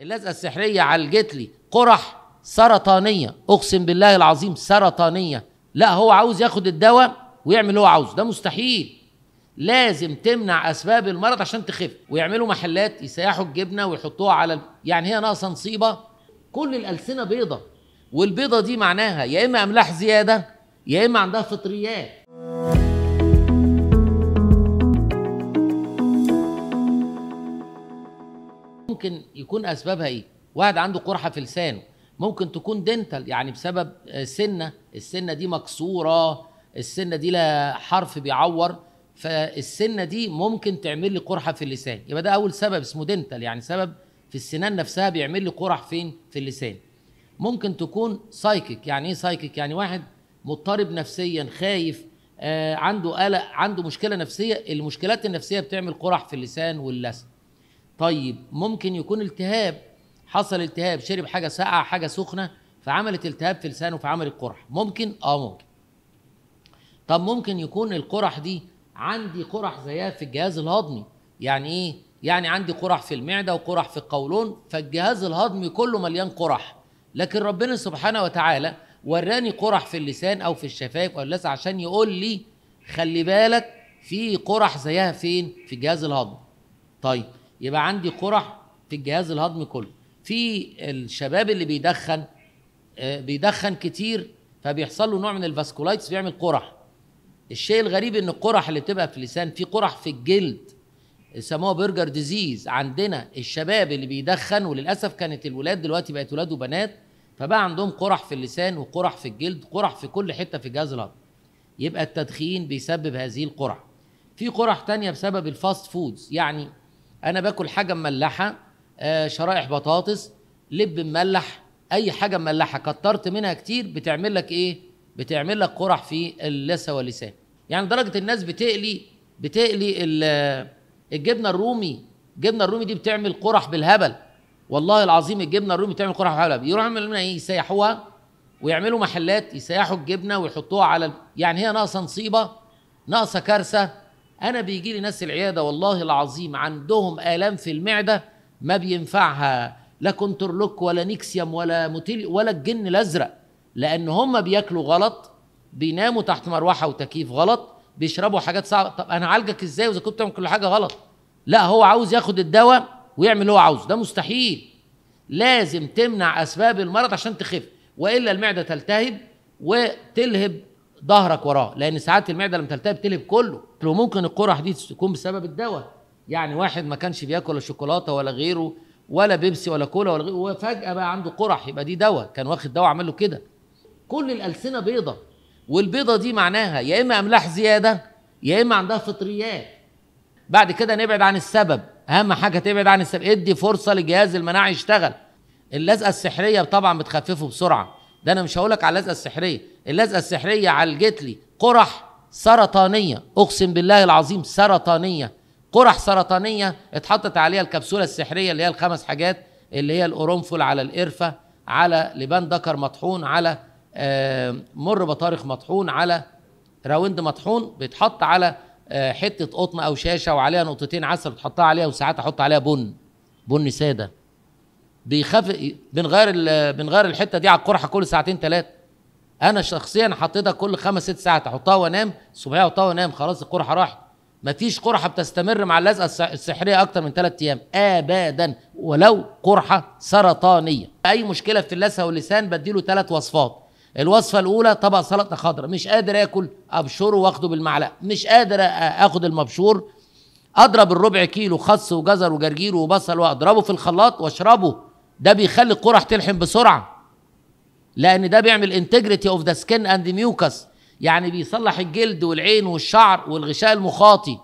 اللزقه السحريه عالجت لي قرح سرطانيه اقسم بالله العظيم سرطانيه لا هو عاوز ياخد الدواء ويعمل اللي هو عاوزه ده مستحيل لازم تمنع اسباب المرض عشان تخف ويعملوا محلات يسيحوا الجبنه ويحطوها على ال... يعني هي ناقصه نصيبه كل الالسنه بيضه والبيضه دي معناها يا اما املاح زياده يا اما عندها فطريات ممكن يكون اسبابها ايه واحد عنده قرحه في لسانه ممكن تكون دنتال يعني بسبب آه، سنه السنه دي مكسوره السنه دي لها حرف بيعور فالسنه دي ممكن تعمل لي قرحه في اللسان يبقى ده اول سبب اسمه دنتال يعني سبب في السنان نفسها بيعمل لي قرح فين في اللسان ممكن تكون سايكيك يعني ايه سايكيك يعني واحد مضطرب نفسيا خايف آه عنده قلق عنده مشكله نفسيه المشكلات النفسيه بتعمل قرح في اللسان واللسن طيب ممكن يكون التهاب حصل التهاب شرب حاجه ساقعه حاجه سخنه فعملت التهاب في لسانه فعملت قرح ممكن اه ممكن طب ممكن يكون القرح دي عندي قرح زيها في الجهاز الهضمي يعني ايه يعني عندي قرح في المعده وقرح في القولون فالجهاز الهضمي كله مليان قرح لكن ربنا سبحانه وتعالى وراني قرح في اللسان او في الشفايف او اللسان عشان يقول لي خلي بالك في قرح زيها فين في الجهاز الهضمي طيب يبقى عندي قرح في الجهاز الهضمي كله في الشباب اللي بيدخن آه، بيدخن كتير فبيحصل له نوع من الفاسكولايتس بيعمل قرح الشيء الغريب ان القرح اللي بتبقى في اللسان في قرح في الجلد سموها برجر ديزيز عندنا الشباب اللي بيدخن وللاسف كانت الولاد دلوقتي بقت ولاد وبنات فبقى عندهم قرح في اللسان وقرح في الجلد قرح في كل حته في الجهاز الهضمي يبقى التدخين بيسبب هذه القرح في قرح تانية بسبب الفاست فودز يعني انا باكل حاجه مملحه آه شرائح بطاطس لب مملح اي حاجه مملحه كترت منها كتير بتعمل لك ايه بتعمل لك قرح في اللثه واللسان يعني درجه الناس بتقلي بتقلي الجبنه الرومي الجبنه الرومي دي بتعمل قرح بالهبل والله العظيم الجبنه الرومي بتعمل قرح بالهبل يروحوا يعملوا ايه يسيحوها ويعملوا محلات يسيحوا الجبنه ويحطوها على يعني هي ناقصه نصيبه ناقصه كارثه انا بيجي لي ناس العياده والله العظيم عندهم الام في المعده ما بينفعها لا كنترلوك ولا نيكسيوم ولا موتيل ولا الجن الازرق لان هم بياكلوا غلط بيناموا تحت مروحه وتكييف غلط بيشربوا حاجات صعبه طب انا عالجك ازاي واذا كنت بتعمل كل حاجه غلط لا هو عاوز ياخد الدواء ويعمل اللي هو عاوزه ده مستحيل لازم تمنع اسباب المرض عشان تخف والا المعده تلتهب وتلهب ظهرك وراه لان ساعات المعده لما تلتهب تلهب كله وممكن القرح دي تكون بسبب الدواء يعني واحد ما كانش بياكل شوكولاته ولا غيره ولا بيبسي ولا كولا ولا غيره وفجاه بقى عنده قرح يبقى دي دواء كان واخد دواء عمل له كده كل الالسنه بيضه والبيضه دي معناها يا اما املاح زياده يا اما عندها فطريات بعد كده نبعد عن السبب اهم حاجه تبعد عن السبب ادي فرصه لجهاز المناعه يشتغل اللزقه السحريه طبعا بتخففه بسرعه ده انا مش هقول لك على اللزقه السحريه اللزقه السحريه عالجت لي قرح سرطانيه اقسم بالله العظيم سرطانيه قرح سرطانيه اتحطت عليها الكبسوله السحريه اللي هي الخمس حاجات اللي هي القرنفل على القرفه على لبان دكر مطحون على آه، مر بطارخ مطحون على راوند مطحون بيتحط على آه، حته قطن او شاشه وعليها نقطتين عسل بتحطها عليها وساعات احط عليها بن بن ساده بيخاف بنغير بنغير الحته دي على القرحه كل ساعتين ثلاثه انا شخصيا حطيتها كل خمس ست ساعات احطها وانام الصبحيه احطها وانام خلاص القرحه راحت مفيش قرحه بتستمر مع اللزقه السحريه اكتر من ثلاث ايام ابدا ولو قرحه سرطانيه اي مشكله في اللثه واللسان بديله ثلاث وصفات الوصفه الاولى طبق سلطه خضراء مش قادر اكل ابشره واخده بالمعلقه مش قادر اخد المبشور اضرب الربع كيلو خس وجزر وجرجير وبصل واضربه في الخلاط واشربه ده بيخلي القرح تلحم بسرعه لان ده بيعمل انتجريتي اوف ذا سكين اند ميوكس يعني بيصلح الجلد والعين والشعر والغشاء المخاطي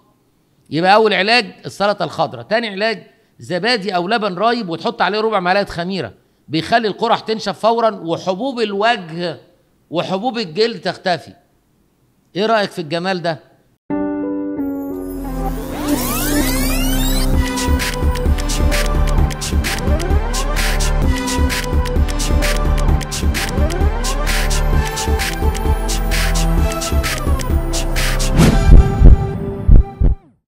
يبقى اول علاج السلطه الخضراء تاني علاج زبادي او لبن رايب وتحط عليه ربع معلقه خميره بيخلي القرح تنشف فورا وحبوب الوجه وحبوب الجلد تختفي ايه رايك في الجمال ده